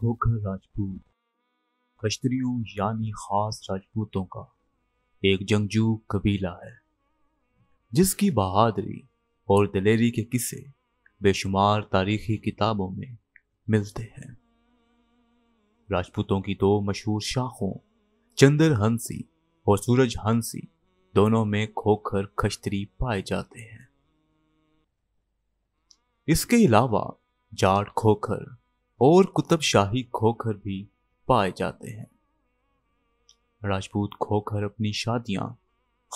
खोखर राजपूत कश्तरियों यानी खास राजपूतों का एक जंगजू कबीला है जिसकी बहादुरी और दलेरी के किस्से बेशुमार तारीखी किताबों में मिलते हैं राजपूतों की दो मशहूर शाखों चंद्र हंसी और सूरज हंसी दोनों में खोखर खश्तरी पाए जाते हैं इसके अलावा जाट खोखर और शाही खोखर भी पाए जाते हैं राजपूत खोखर अपनी शादियां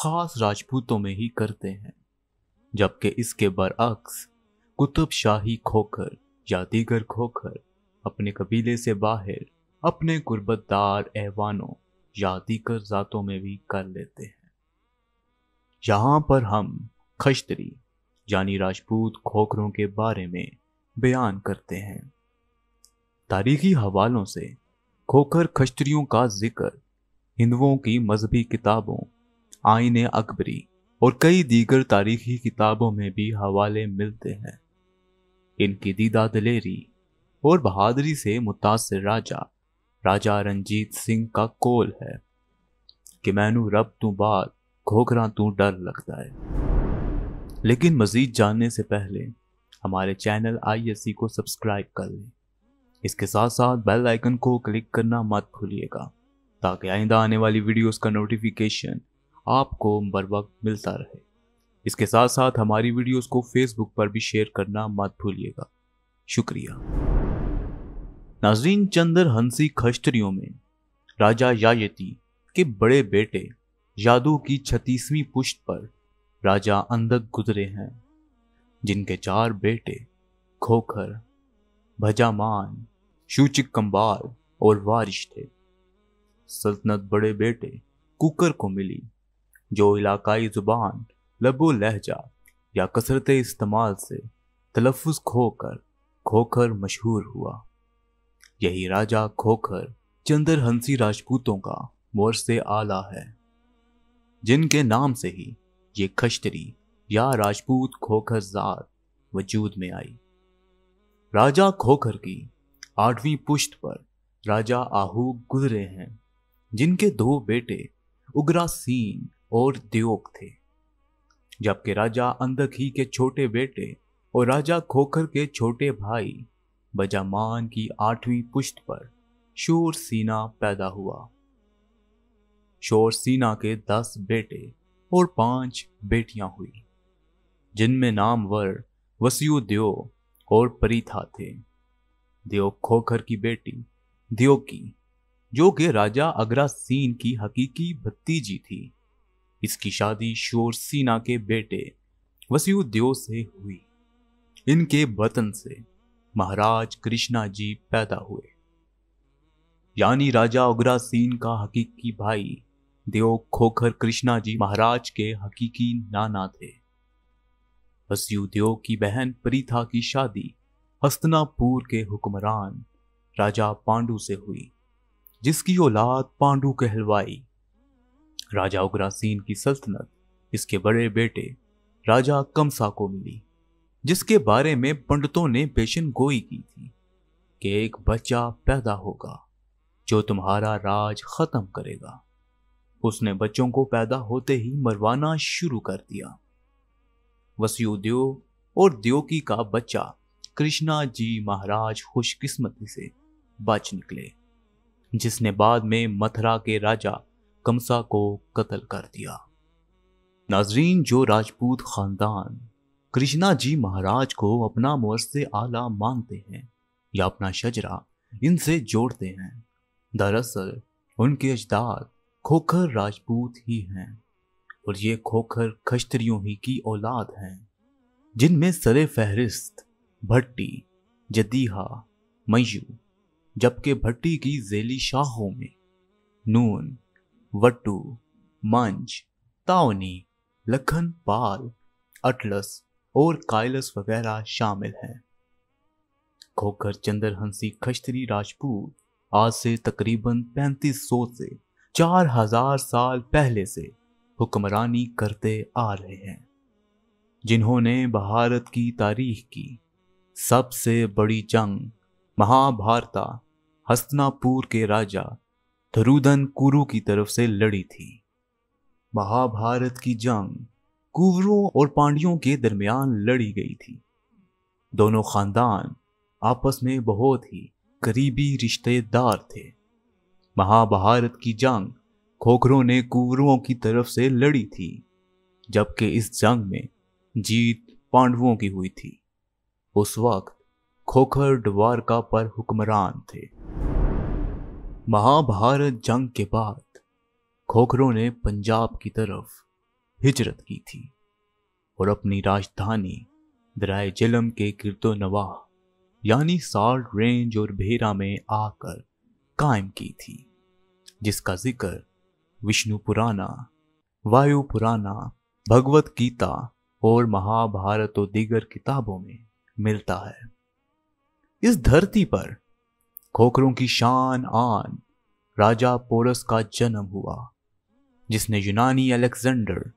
खास राजपूतों में ही करते हैं जबकि इसके बरअक्स कुतुब शाही खोखर या दीगर खोखर अपने कबीले से बाहर अपने गुर्बतदार ऐवानों या दीगर जातों में भी कर लेते हैं यहाँ पर हम खश्तरी यानी राजपूत खोखरों के बारे में बयान करते हैं तारीखी हवालों से खोखर खश्तरियों का जिक्र हिंदुओं की मजहबी किताबों आइन अकबरी और कई दीगर तारीखी किताबों में भी हवाले मिलते हैं इनकी दीदा दलेरी और बहादुरी से मुतासर राजा राजा रंजीत सिंह का कोल है कि मैनू रब तू बाद घोखरा तू डर लगता है लेकिन मजीद जानने से पहले हमारे चैनल आई को सब्सक्राइब कर लें इसके साथ साथ बेल आइकन को क्लिक करना मत भूलिएगा ताकि आइंदा आने वाली वीडियोस का नोटिफिकेशन आपको बर वक्त मिलता रहे इसके साथ साथ हमारी वीडियोस को फेसबुक पर भी शेयर करना मत भूलिएगा शुक्रिया नाजरीन चंद्र हंसी खश्तरियों में राजा यायती के बड़े बेटे जादू की छत्तीसवीं पुष्ट पर राजा अंधक गुजरे हैं जिनके चार बेटे खोखर भजामान शूचिक कंबार और वारिश थे सल्तनत बड़े बेटे कुकर को मिली जो इलाकाई जुबान लबो लहजा या कसरत इस्तेमाल से तलफ़ खोकर खोखर मशहूर हुआ यही राजा खोखर चंद्र हंसी राजपूतों का मोर से आला है जिनके नाम से ही ये खश्तरी या राजपूत खोखर जात वजूद में आई राजा खोखर की आठवीं पुष्ट पर राजा आहू गुजरे हैं जिनके दो बेटे उग्रा सीन और दियोग थे जबकि राजा अंधखी के छोटे बेटे और राजा खोखर के छोटे भाई बजामान की आठवीं पुष्ट पर शोर सीना पैदा हुआ शोर सीना के दस बेटे और पांच बेटियां हुई जिनमें नामवर वसीुद्योग और परीथा थे देव खोखर की बेटी की जो कि राजा सीन की हकीकी भतीजी थी इसकी शादी शोर सीना के बेटे वसीयु देव से हुई इनके वतन से महाराज कृष्णा जी पैदा हुए यानी राजा उग्रासीन का हकीकी भाई देव खोखर कृष्णा जी महाराज के हकीकी नाना थे हस्यूद्योग की बहन प्रीथा की शादी हस्तनापुर के हुक्मरान राजा पांडु से हुई जिसकी औलाद पांडु कहलवाई राजा उग्रासीन की सल्तनत इसके बड़े बेटे राजा कमसा को मिली जिसके बारे में पंडितों ने पेशन गोई की थी कि एक बच्चा पैदा होगा जो तुम्हारा राज खत्म करेगा उसने बच्चों को पैदा होते ही मरवाना शुरू कर दिया वसुदेव और देवकी का बच्चा कृष्णा जी महाराज खुशकिस्मती से बच निकले जिसने बाद में मथुरा के राजा कमसा को कत्ल कर दिया नाजरीन जो राजपूत खानदान कृष्णा जी महाराज को अपना मुअस्से आला मानते हैं या अपना शजरा इनसे जोड़ते हैं दरअसल उनके अजदाद खोखर राजपूत ही हैं और ये खोखर खश्तरियों ही की औलाद हैं जिनमें सरे फहरिस्त भट्टी जदीहा मयू जबकि भट्टी की जेली शाहों में नून वट्टू मंच तावनी लखन पाल अटलस और कायलस वगैरह शामिल हैं खोखर चंद्र हंसी खश्तरी राजपूत आज से तकरीबन 3500 से 4000 साल पहले से हुक्मरानी करते आ रहे हैं जिन्होंने भारत की तारीख की सबसे बड़ी जंग महाभारता हस्तनापुर के राजा धरुदन कुरु की तरफ से लड़ी थी महाभारत की जंग कुवरों और पांडियों के दरमियान लड़ी गई थी दोनों खानदान आपस में बहुत ही करीबी रिश्तेदार थे महाभारत की जंग खोखरों ने कुरुओं की तरफ से लड़ी थी जबकि इस जंग में जीत पांडवों की हुई थी उस वक्त खोखर द्वारका पर हुक्मरान थे महाभारत जंग के बाद खोखरों ने पंजाब की तरफ हिजरत की थी और अपनी राजधानी दराय जिलम के किरतो नवाह यानी साल्ट रेंज और भेरा में आकर कायम की थी जिसका जिक्र विष्णु पुराना वायु पुराना भगवत गीता और महाभारत और दीगर किताबों में मिलता है इस धरती पर खोखरों की शान आन राजा पोरस का जन्म हुआ जिसने यूनानी अलेक्जेंडर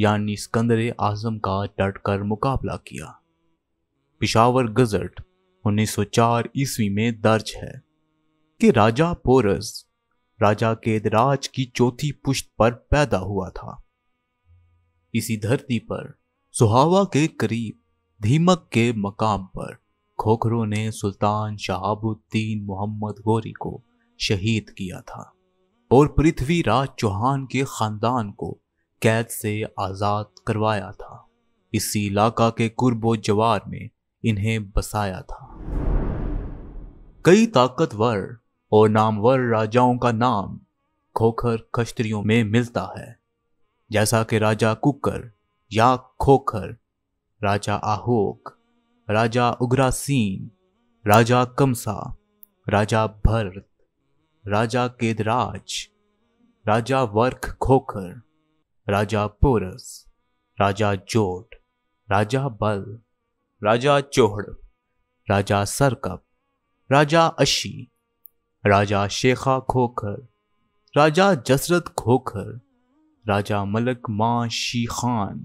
यानी स्कंदर आजम का डटकर मुकाबला किया पिशावर गजट 1904 ईस्वी में दर्ज है कि राजा पोरस राजा केदराज की चौथी पुष्ट पर पैदा हुआ था इसी धरती पर सुहावा के करीब धीमक के मकाम पर खोखरों ने सुल्तान शहाबुद्दीन मोहम्मद गौरी को शहीद किया था और पृथ्वीराज चौहान के खानदान को कैद से आज़ाद करवाया था इसी इलाका के कुर्बो जवार में इन्हें बसाया था कई ताकतवर और नामवर राजाओं का नाम खोखर खस्त्रियों में मिलता है जैसा कि राजा कुकर या खोखर राजा आहोक राजा उग्रासीन राजा कमसा राजा भरत राजा केदराज राजा वर्ख खोखर राजा पोरस राजा जोट राजा बल राजा चोहड़ राजा सरकप राजा अशी राजा शेखा खोखर राजा जसरत खोखर राजा मलक मां शी खान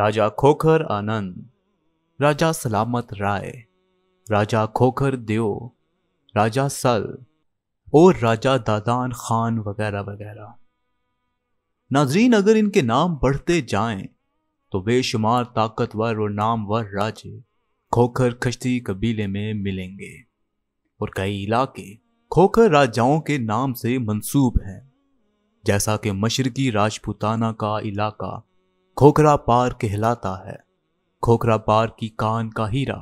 राजा खोखर आनंद राजा सलामत राय राजा खोखर देव राजा सल और राजा दादान खान वगैरह वगैरह नाजरीन अगर इनके नाम बढ़ते जाएं तो बेशुमार ताकतवर और नामवर राजे खोखर खश्ती कबीले में मिलेंगे और कई इलाके खोखर राजाओं के नाम से मंसूब हैं जैसा कि मशरकी राजपूताना का इलाका खोखरा पार कहलाता है खोखरा पार की कान का हीरा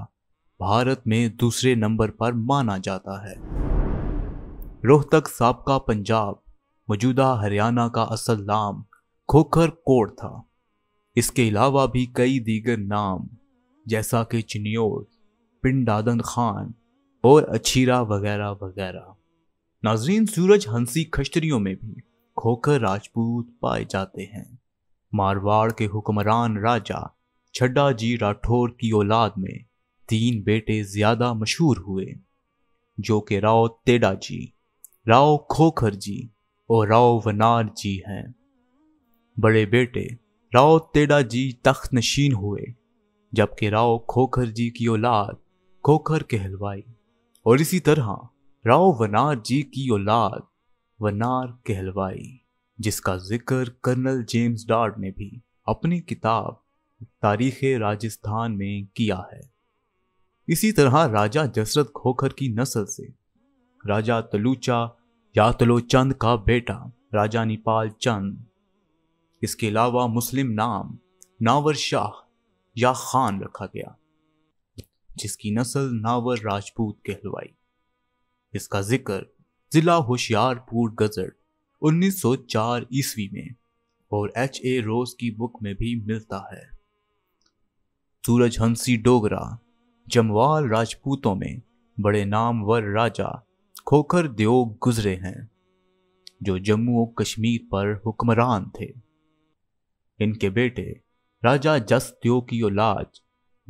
भारत में दूसरे नंबर पर माना जाता है रोहतक सबका पंजाब मौजूदा हरियाणा का असल नाम खोखर कोट था इसके अलावा भी कई दीगर नाम जैसा कि चिनियोर पिंडादन खान और अछीरा वगैरह वगैरह नाजरीन सूरज हंसी खश्तरियों में भी खोखर राजपूत पाए जाते हैं मारवाड़ के हुक्मरान राजा छड्डा जी राठौर की औलाद में तीन बेटे ज्यादा मशहूर हुए जो कि राव तेडा जी राव खोखर जी और राव वनार जी हैं बड़े बेटे राव तेडा जी तख्त नशीन हुए जबकि राव खोखर जी की औलाद खोखर कहलवाई और इसी तरह राव वनार जी की औलाद वनार कहलवाई जिसका जिक्र कर्नल जेम्स डार्ड ने भी अपनी किताब तारीख राजस्थान में किया है इसी तरह राजा जसरत खोखर की नस्ल से राजा तलूचा या तलो चंद का बेटा राजा निपाल चंद इसके अलावा मुस्लिम नाम नावर शाह या खान रखा गया जिसकी नस्ल नावर राजपूत कहलवाई इसका जिक्र जिला होशियारपुर गजट 1904 ईस्वी में और एच ए रोज की बुक में भी मिलता है सूरज हंसी डोगरा जमवाल राजपूतों में बड़े नामवर राजा खोखर देव गुजरे हैं जो जम्मू और कश्मीर पर हुक्मरान थे इनके बेटे राजा जस देव की औलाद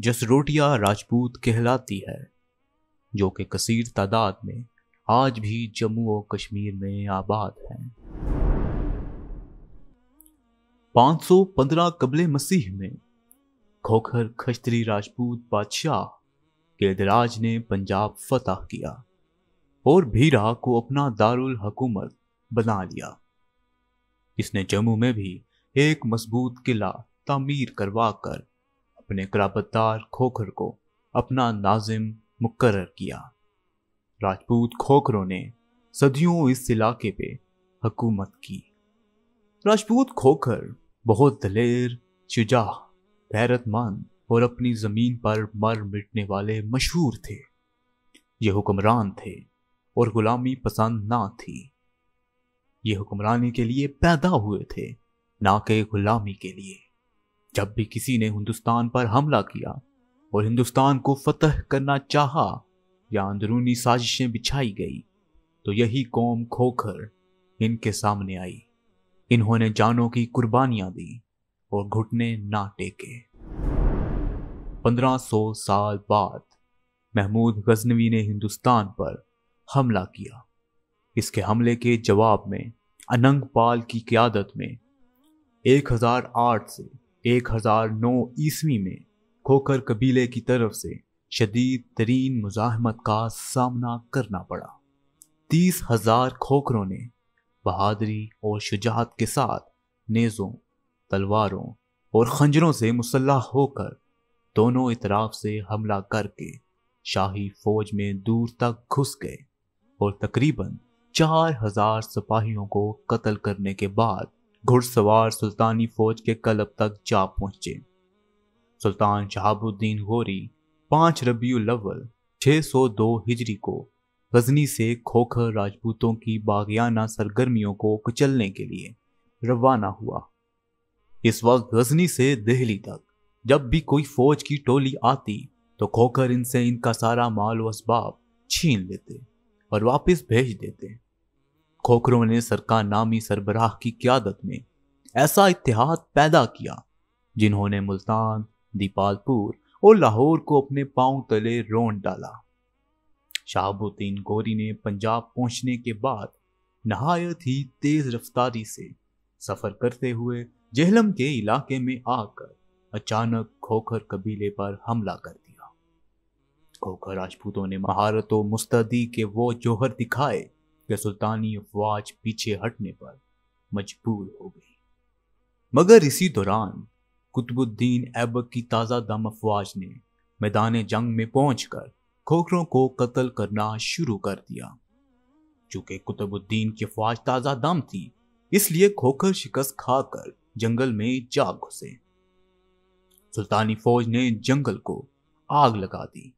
जसरोटिया राजपूत कहलाती है जो कि कसीर तादाद में आज भी जम्मू और कश्मीर में आबाद हैं 515 कबले मसीह में खोखर खस्तरी राजपूत बादशाह केदराज ने पंजाब फतह किया और भीरा को अपना दारुल हकूमत बना लिया इसने जम्मू में भी एक मजबूत किला तामीर करवा कर अपने कराबतदार खोखर को अपना नाजिम मुकर किया राजपूत खोखरों ने सदियों इस इलाके पे हकूमत की राजपूत खोखर बहुत दलेर शुजा गैरतमंद और अपनी ज़मीन पर मर मिटने वाले मशहूर थे ये हुक्मरान थे और गुलामी पसंद ना थी ये हुक्मरानी के लिए पैदा हुए थे ना के गुलामी के लिए जब भी किसी ने हिंदुस्तान पर हमला किया और हिंदुस्तान को फतह करना चाहा या अंदरूनी साजिशें बिछाई गई तो यही कौम खोखर इनके सामने आई इन्होंने जानों की कुर्बानियां दी और घुटने ना टेके 1500 साल बाद महमूद गजनवी ने हिंदुस्तान पर हमला किया इसके हमले के जवाब में अनंग पाल की क्यादत में 1008 से 1009 ईस्वी में खोखर कबीले की तरफ से शदीद तरीन मुजाहमत का सामना करना पड़ा तीस हजार खोखरों ने बहादरी और शुजात के साथ नेज़ों तलवारों और खंजरों से मुसल्ह होकर दोनों इतराफ से हमला करके शाही फौज में दूर तक घुस गए और तकरीबन चार हजार सिपाहियों को कत्ल करने के बाद घुड़सवार सुल्तानी फौज के कलब तक जा पहुंचे सुल्तान शहाबुद्दीन गोरी पांच पाँच रबीउल सौ दो हिजरी को गजनी से खोखर राजपूतों की बागियाना सरगर्मियों को कुचलने के लिए रवाना हुआ इस वक्त गजनी से दिल्ली तक जब भी कोई फौज की टोली आती तो खोखर इनसे इनका सारा माल असबाब छीन लेते और वापस भेज देते खोखरों ने सरकार नामी सरबराह की क्यादत में ऐसा इतिहाद पैदा किया जिन्होंने मुल्तान दीपालपुर और लाहौर को अपने पांव तले रोन डाला शाहबुद्दीन गोरी ने पंजाब पहुंचने के बाद नहायत ही तेज रफ्तारी से सफर करते हुए जेहलम के इलाके में आकर अचानक खोखर कबीले पर हमला कर दिया खोखर राजपूतों ने महारत और मुस्तदी के वो जोहर दिखाए कि सुल्तानी अफवाज पीछे हटने पर मजबूर हो गई मगर इसी दौरान कुतुबुद्दीन ऐबक की ताज़ा दम अफवाज ने मैदान जंग में कर खोखरों को कत्ल करना शुरू कर दिया चूंकि कुतुबुद्दीन की अफवाज ताज़ा दम थी इसलिए खोखर शिकस्त खाकर जंगल में जा घुसे सुल्तानी फौज ने जंगल को आग लगा दी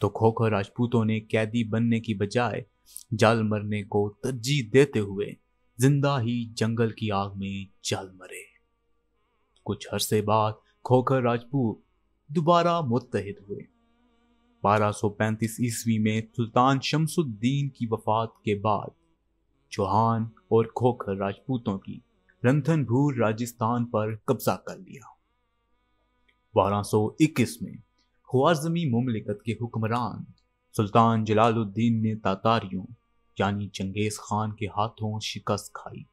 तो खोखर राजपूतों ने कैदी बनने की बजाय जल मरने को तरजीह देते हुए जिंदा ही जंगल की आग में जल मरे कुछ अरसे बाद खोखर राजपूत दोबारा मुतहद हुए 1235 ईस्वी में सुल्तान शमसुद्दीन की वफात के बाद चौहान और खोखर राजपूतों की रंथनभूर राजस्थान पर कब्जा कर लिया 1221 में ख्वाजमी मुमलिकत के हुक्मरान सुल्तान जलालुद्दीन ने तातारियों यानी चंगेज खान के हाथों शिकस्त खाई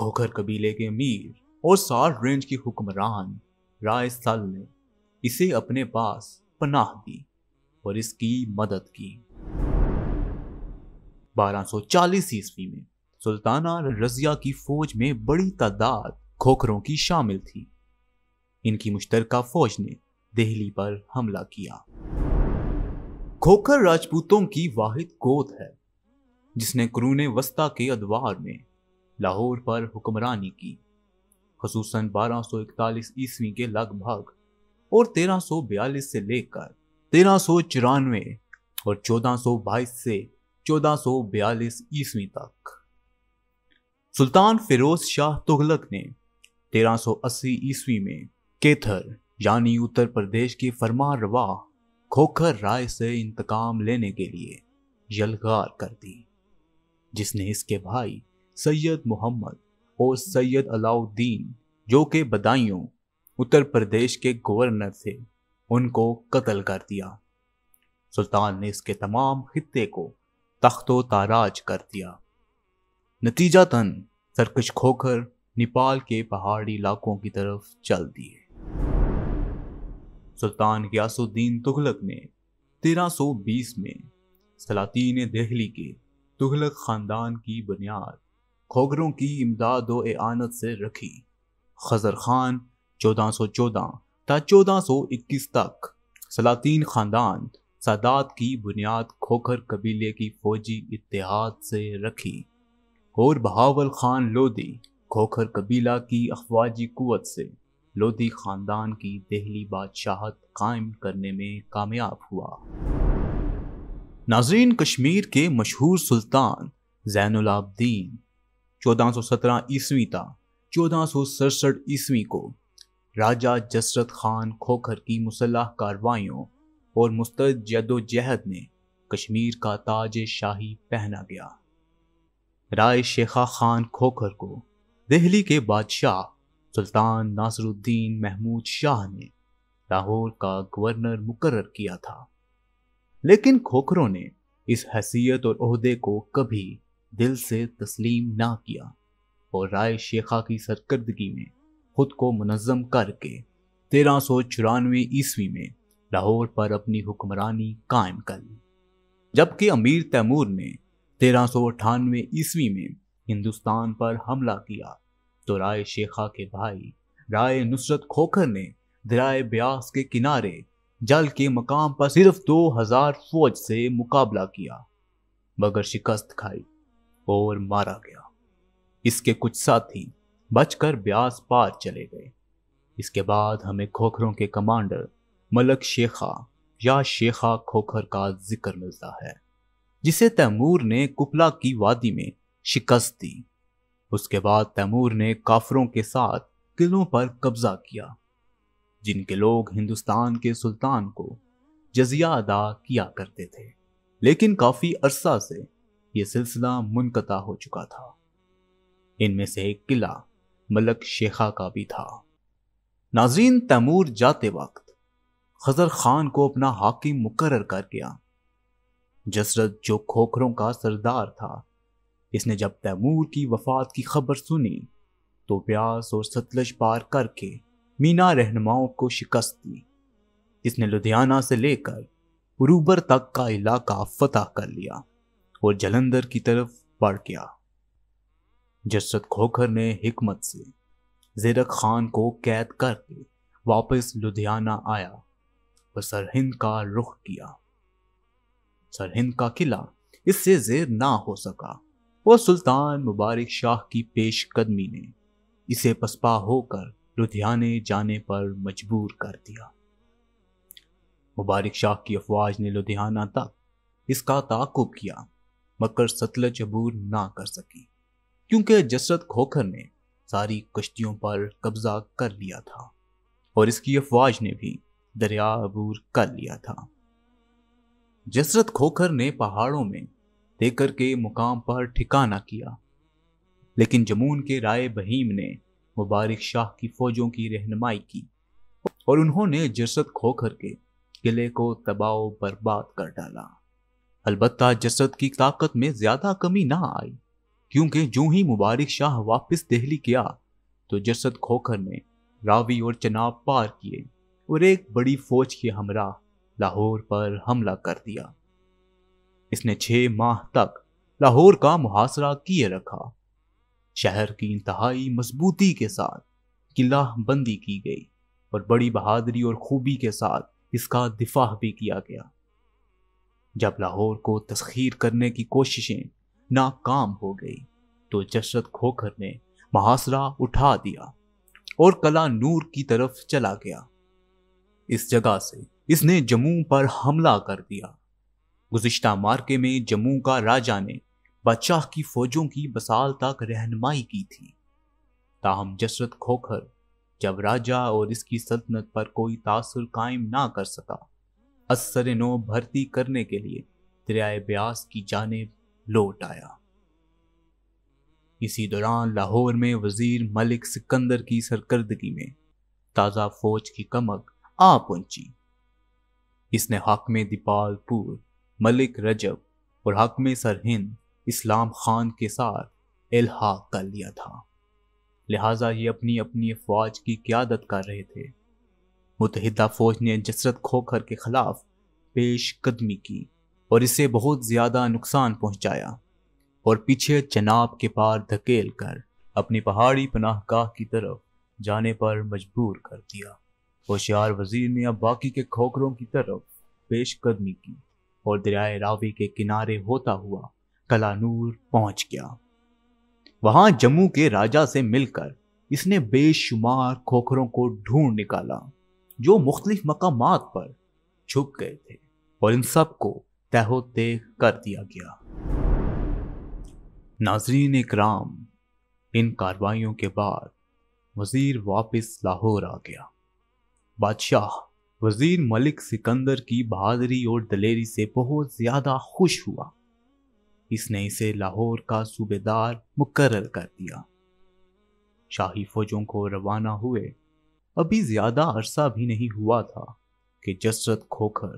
खोखर कबीले के अमीर और साल रेंज की हुक्मरान राय सल ने इसे अपने पास पनाह दी और इसकी मदद की 1240 ईस्वी में सुल्ताना रजिया की फौज में बड़ी तादाद खोखरों की शामिल थी इनकी मुश्तरका फौज ने दिल्ली पर हमला किया खोखर राजपूतों की वाहिद गोद है जिसने क्रून वस्ता के अदवार में लाहौर पर हुक्मरानी की खसूस बारह सौ इकतालीस ईस्वी के लगभग और तेरह सौ बयालीस से लेकर तेरह सौ चौरानवे और चौदह सौ बाईस से चौदह सौ बयालीस ईस्वी तक सुल्तान फिरोज शाह तुगलक ने तेरह अस्सी ईस्वी में केथर यानी उत्तर प्रदेश की फरमान रवा खोखर राय से इंतकाम लेने के लिए यलगार कर दी जिसने इसके भाई सैयद मोहम्मद और सैयद अलाउद्दीन जो के बदायूं उत्तर प्रदेश के गवर्नर थे उनको कत्ल कर दिया सुल्तान ने इसके तमाम खत्े को तख्तो ताराज कर दिया नतीजातन सरकश खोखर नेपाल के पहाड़ी इलाकों की तरफ चल दिए सुल्तान गयासुद्दीन तुगलक ने 1320 में सलातीन दहली के तुगलक खानदान की बुनियाद खोगरों की इमदाद व आनत से रखी खजर खान सौ चौदह चौदह ता इक्कीस तक सलातीन खानदान सादात की बुनियाद खोखर कबीले की फौजी इतिहाद से रखी और बहावल खान लोधी खोखर कबीला की अफवाजी कुत से लोधी खानदान की दहली बादशाहत कायम करने में कामयाब हुआ नाजरीन कश्मीर के मशहूर सुल्तान जैनलाब्दीन 1417 ईस्वी था चौदह ईस्वी को राजा जसरत खान खोखर की मुसलह कार्रवाइयों और मुस्तद जदोजहद ने कश्मीर का ताज शाही पहना गया राय शेखा खान खोखर को दिल्ली के बादशाह सुल्तान नासरुद्दीन महमूद शाह ने लाहौर का गवर्नर मुकर्र किया था लेकिन खोखरों ने इस हैसियत और अहदे को कभी दिल से तस्लीम ना किया और राय शेखा की सरकर्दगी में खुद को मनज़म करके तेरह सौ चौरानवे ईस्वी में लाहौर पर अपनी हुक्मरानी कायम कर ली जबकि अमीर तैमूर ने तेरह सौ अठानवे ईस्वी में हिंदुस्तान पर हमला किया तो राय शेखा के भाई राय नुसरत खोखर ने दराय ब्यास के किनारे जल के मकाम पर सिर्फ दो हजार फौज से मुकाबला किया मगर शिकस्त खाई और मारा गया इसके कुछ साथी बचकर ब्यास पार चले गए इसके बाद हमें खोखरों के कमांडर मलक शेखा या शेखा खोखर का जिक्र मिलता है जिसे तैमूर ने कुपला की वादी में शिकस्त दी उसके बाद तैमूर ने काफरों के साथ किलों पर कब्जा किया जिनके लोग हिंदुस्तान के सुल्तान को जजिया अदा किया करते थे लेकिन काफ़ी अरसा से यह सिलसिला मुनकता हो चुका था इनमें से एक किला मलक शेखा का भी था नाजरीन तैमूर जाते वक्त खजर खान को अपना हाकिम मुकर्र कर गया जसरत जो खोखरों का सरदार था इसने जब तैमूर की वफात की खबर सुनी तो ब्यास और सतलज पार करके मीना रहनुमाओं को शिकस्त दी इसने लुधियाना से लेकर रूबर तक का इलाका फतह कर लिया और जलंधर की तरफ बढ़ गया जसरत खोखर ने हिकमत से जेरक खान को कैद करके वापस लुधियाना आया और सरहिंद का रुख किया सरहिंद का किला इससे जेर ना हो सका वो सुल्तान मुबारक शाह की पेशकदमी ने इसे पसपा होकर लुधियाने जाने पर मजबूर कर दिया मुबारक शाह की अफवाज ने लुधियाना तक इसका ताकुब किया मकर सतलज अबूर ना कर सकी क्योंकि जसरत खोखर ने सारी कश्तियों पर कब्जा कर लिया था और इसकी अफवाज ने भी दरिया अबूर कर लिया था जसरत खोखर ने पहाड़ों में देकर के मुकाम पर ठिकाना किया लेकिन जमून के राय बहीम ने मुबारक शाह की फौजों की रहनुमाई की और उन्होंने जसरत खोखर के किले को तबाह बर्बाद कर डाला अलबत् जसद की ताकत में ज्यादा कमी ना आई क्योंकि जो ही मुबारक शाह वापस दिल्ली गया तो जसद खोखर ने रावी और चनाब पार किए और एक बड़ी फौज के हमरा लाहौर पर हमला कर दिया इसने छ माह तक लाहौर का मुहासरा किए रखा शहर की इंतहाई मजबूती के साथ किला बंदी की गई और बड़ी बहादरी और खूबी के साथ इसका दिफा भी किया गया जब लाहौर को तस्खीर करने की कोशिशें नाकाम हो गई तो जशरत खोखर ने महासरा उठा दिया और कला नूर की तरफ चला गया इस जगह से इसने जम्मू पर हमला कर दिया गुज्त मार्के में जम्मू का राजा ने बादशाह की फौजों की बसाल तक रहनमाई की थी ताहम जसरत खोखर जब राजा और इसकी सल्तनत पर कोई तासर कायम ना कर सका असर नो भर्ती करने के लिए दरियाए ब्यास की जानब लौट आया इसी दौरान लाहौर में वजीर मलिक सिकंदर की सरकर्दगी में ताज़ा फौज की कमक आ पहुंची इसने हकम दीपालपुर मलिक रजब और हाकमे सरहिंद इस्लाम खान के साथ इल्हा कर लिया था लिहाजा ये अपनी अपनी अफवाज की क्यादत कर रहे थे मुतहदा फौज ने जसरत खोखर के खिलाफ पेश कदमी की और इसे बहुत ज़्यादा नुकसान पहुंचाया और पीछे चनाब के पार धकेल कर अपनी पहाड़ी पनाहगाह की तरफ जाने पर मजबूर कर दिया होशियार वजीर ने अब बाकी के खोखरों की तरफ पेश कदमी की और दरियाए रावी के किनारे होता हुआ कलानूर पहुंच गया वहां जम्मू के राजा से मिलकर इसने बेशुमार खोखरों को ढूंढ निकाला जो मुख्तलिफ मकाम पर छुप गए थे और इन सब को तहो तेह कर दिया गया नाजरीन इकराम इन कार्रवाइयों के बाद वजीर वापस लाहौर आ गया बादशाह वजीर मलिक सिकंदर की बहादरी और दलेरी से बहुत ज़्यादा खुश हुआ इसने इसे लाहौर का सूबेदार मुकर्र कर दिया शाही फौजों को रवाना हुए अभी ज्यादा अरसा भी नहीं हुआ था कि जसरत खोखर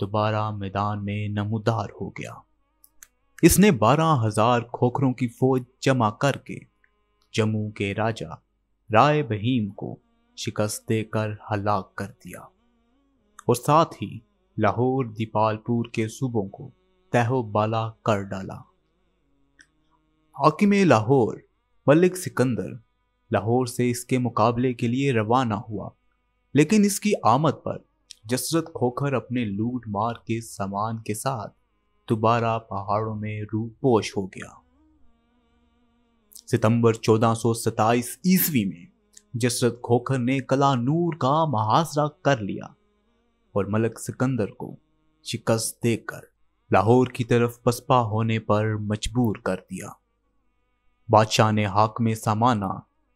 दोबारा मैदान में नमोदार हो गया इसने बारह हजार खोखरों की फौज जमा करके जम्मू के राजा राय बहीम को शिकस्त देकर हलाक कर दिया और साथ ही लाहौर दीपालपुर के सूबों को तहोबाला कर डाला हाकिम लाहौर मलिक सिकंदर लाहौर से इसके मुकाबले के लिए रवाना हुआ लेकिन इसकी आमद पर जसरत खोखर अपने लूट मार के सामान के साथ दोबारा पहाड़ों में रूपोश हो गया सितंबर 1427 ईस्वी में जसरत खोखर ने कला नूर का महासरा कर लिया और मलक सिकंदर को शिकस्त देकर लाहौर की तरफ पसपा होने पर मजबूर कर दिया बादशाह ने हाक में सामाना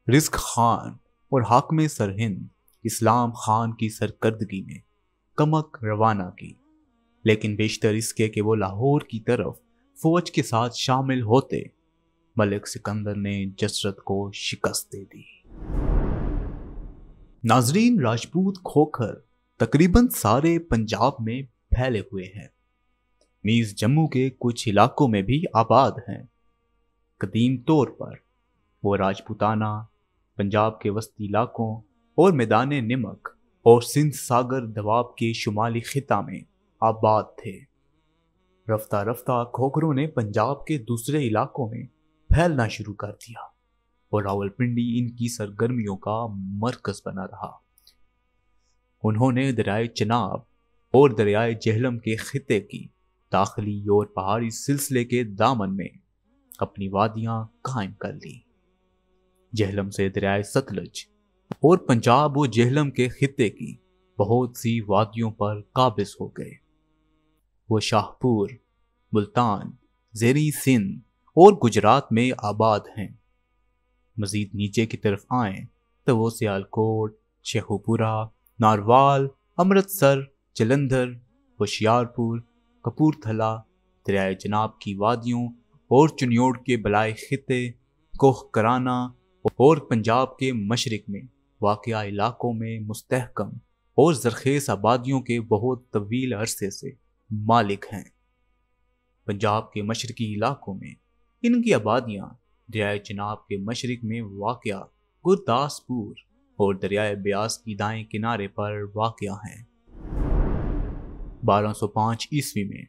रिस्क खान और हाकम सरहिंद इस्लाम खान की सरकर्दगी में कमक रवाना की लेकिन बेशतर इसके कि वो लाहौर की तरफ फौज के साथ शामिल होते मलिक सिकंदर ने जसरत को शिकस्त दे दी नाजरीन राजपूत खोखर तकरीबन सारे पंजाब में फैले हुए हैं नीज जम्मू के कुछ इलाकों में भी आबाद हैं कदीम तौर पर वो राजपूताना पंजाब के वस्ती इलाकों और मैदान नमक और सिंध सागर दबाव के शुमाली खिता में आबाद थे रफ्ता रफ्ता खोखरों ने पंजाब के दूसरे इलाकों में फैलना शुरू कर दिया और रावलपिंडी इनकी सरगर्मियों का मरकज बना रहा उन्होंने दरियाए चनाब और दरियाए जहलम के खिते की दाखिली और पहाड़ी सिलसिले के दामन में अपनी वादियां कायम कर ली जहलम से दरियाए सतलज और पंजाब व जहलम के खत्े की बहुत सी वादियों पर काबिज हो गए वो शाहपुर मुल्तान जेरी सिंध और गुजरात में आबाद हैं मज़ीद नीचे की तरफ आए तो वो सियालकोट शेखुपुरा नारवाल अमृतसर जलंधर होशियारपुर कपूरथला दरियाए जनाब की वादियों और चुनियोड़ के बलाए खिते कोह कराना और पंजाब के मशरक में वाक़ इलाकों में मुस्तकम और जरखेज़ आबादियों के बहुत तवील अरसे से मालिक हैं पंजाब के मशरकी इलाकों में इनकी आबादियाँ दरियाए चनाब के मशरक में वाक़ गुरदासपुर और दरियाए ब्यास की दाएं किनारे पर वाक़ हैं 1205 ईस्वी में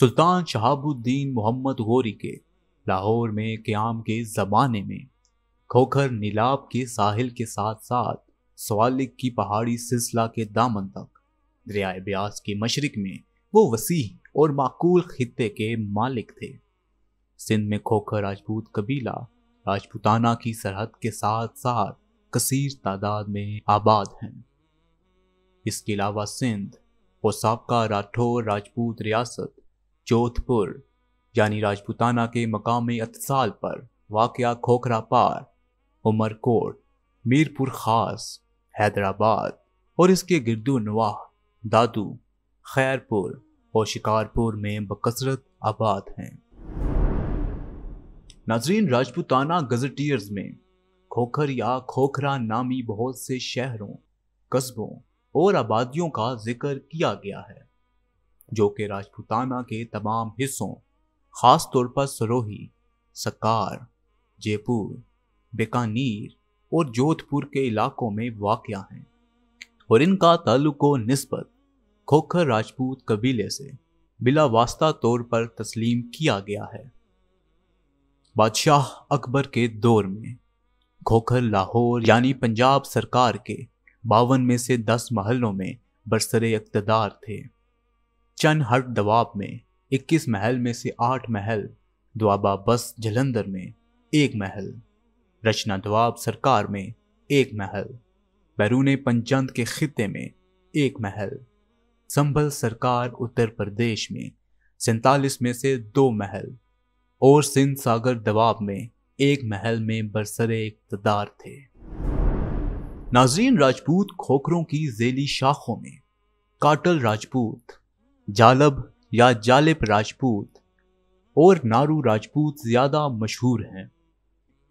सुल्तान शहाबुद्दीन मोहम्मद गौरी के लाहौर में क्याम के ज़माने में खोखर नीलाब के साहिल के साथ साथ सवालिक की पहाड़ी सिलसिला के दामन तक दरियाए ब्यास के मशरक में वो वसीह और माकूल खित्ते के मालिक थे सिंध में खोखर राजपूत कबीला राजपूताना की सरहद के साथ साथ कसीर तादाद में आबाद हैं इसके अलावा सिंध और सबका राठौर राजपूत रियासत जोधपुर यानी राजपूताना के मकाम अतसाल पर वाक़ खोखरा पार उमरकोट मीरपुर खास हैदराबाद और इसके गिरदो नवाह दादू खैरपुर और शिकारपुर में बकसरत आबाद हैं नाजरीन राजपूताना गजटियर्स में खोखर या खोखरा नामी बहुत से शहरों कस्बों और आबादियों का जिक्र किया गया है जो कि राजपूताना के तमाम हिस्सों खास तौर पर सरोही सकार जयपुर बीकानेर और जोधपुर के इलाकों में वाक़ हैं और इनका ताल्लुक नस्बत खोखर राजपूत कबीले से बिला वास्ता तौर पर तस्लीम किया गया है बादशाह अकबर के दौर में खोखर लाहौर यानी पंजाब सरकार के बावन में से दस महलों में बरसरे इकतदार थे चंद हट दवाब में 21 महल में से आठ महल द्वाबा बस जलंधर में एक महल रचना दुआब सरकार में एक महल बैरून पंचंद के खत्े में एक महल संभल सरकार उत्तर प्रदेश में सैतालीस में से दो महल और सिंध सागर दबाव में एक महल में बरसरे इकतदार थे नाजरीन राजपूत खोखरों की जेली शाखों में काटल राजपूत जालब या जालिब राजपूत और नारू राजपूत ज्यादा मशहूर हैं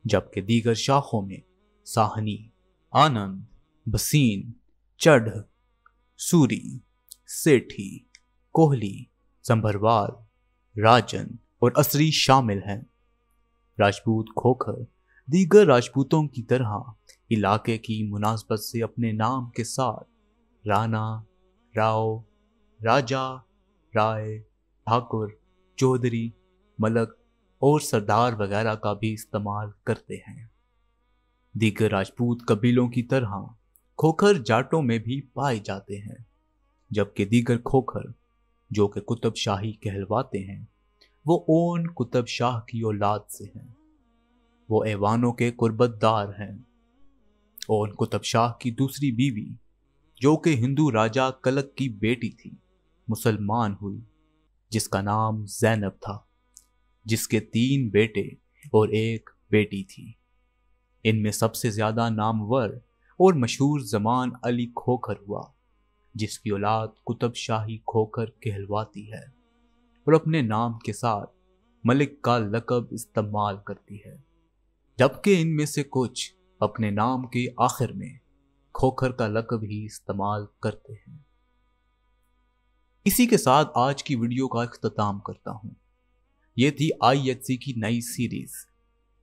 जबकि दीगर शाखों में साहनी आनंद बसीन चढ़ सूरी सेठी कोहली संभरवाल राजन और असरी शामिल हैं राजपूत खोखर दीगर राजपूतों की तरह इलाके की मुनासबत से अपने नाम के साथ राणा राव राजा राय ठाकुर चौधरी मलक और सरदार वगैरह का भी इस्तेमाल करते हैं दीगर राजपूत कबीलों की तरह खोखर जाटों में भी पाए जाते हैं जबकि दीगर खोखर जो कि कुतुब शाही कहलवाते हैं वो ओन कुतब शाह की औलाद से हैं वो ऐवानों के कुर्बतदार हैं ओन कुतुब शाह की दूसरी बीवी जो कि हिंदू राजा कलक की बेटी थी मुसलमान हुई जिसका नाम जैनब था जिसके तीन बेटे और एक बेटी थी इनमें सबसे ज्यादा नामवर और मशहूर जमान अली खोखर हुआ जिसकी औलाद कुतुब शाही खोखर कहलवाती है और अपने नाम के साथ मलिक का लकब इस्तेमाल करती है जबकि इनमें से कुछ अपने नाम के आखिर में खोखर का लकब ही इस्तेमाल करते हैं इसी के साथ आज की वीडियो का अख्ताम करता हूँ ये थी आई की नई सीरीज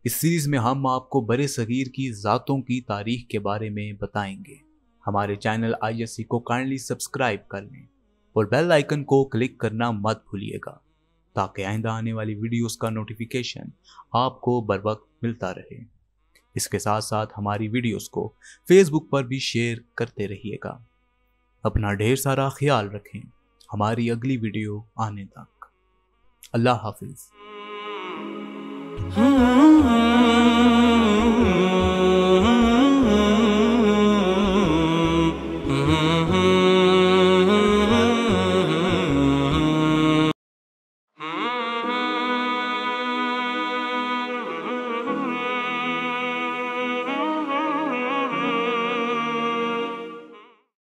इस सीरीज में हम आपको बड़े सगीर की ज़ातों की तारीख के बारे में बताएंगे हमारे चैनल आई को काइंडली सब्सक्राइब कर लें और बेल आइकन को क्लिक करना मत भूलिएगा ताकि आइंदा आने वाली वीडियोस का नोटिफिकेशन आपको बर वक्त मिलता रहे इसके साथ साथ हमारी वीडियोस को फेसबुक पर भी शेयर करते रहिएगा अपना ढेर सारा ख्याल रखें हमारी अगली वीडियो आने तक Allah Hafiz. Hmm.